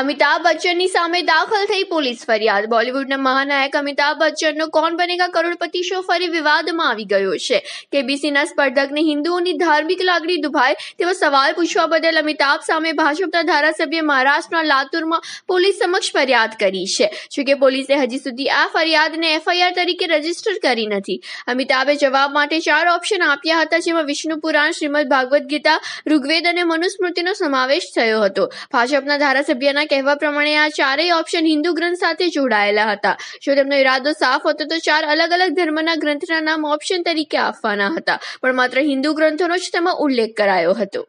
અમિતા બચ્ચનની સામે દાખલ થઈ પોલીસ ફરિયાદ બોલિવૂડના મહાનાયક અમિતા બચ્ચનનો કોણ બનેગા કરોડપતિ શો ફરી વિવાદમાં આવી ગયો છે કે બીસીના સ્પર્ધકને હિન્દુઓની ધાર્મિક લાગણી દુખાય તેવા સવાલ પૂછવા બદલ અમિતાબ સામે ભાજપના ધારાસભ્ય મહારાષ્ટ્રના લાતુરમાં પોલીસ સમક્ષ ફરિયાદ કરી છે જોકે પોલીસે હજી સુધી આ ફરિયાદને એફઆઈઆર તરીકે રજીસ્ટર કરી નથી અમિતાબે જવાબ માટે ચાર ઓપ્શન આપ્યા હતા જેમાં વિષ્ણુ પુરાણ શ્રીમદ ભાગવત ગીતા ઋગવેદ અને મનુસ્મૃતિનો સમાવેશ થયો હતો ભાજપના ધારાસભ્યના કહેવા પ્રમાણે આ ચારેય ઓપ્શન હિન્દુ ગ્રંથ સાથે જોડાયેલા હતા જો તેમનો ઈરાદો સાફ હતો તો ચાર અલગ અલગ ધર્મના ગ્રંથના નામ ઓપ્શન તરીકે આપવાના હતા પણ માત્ર હિન્દુ ગ્રંથોનો જ તેમાં ઉલ્લેખ કરાયો હતો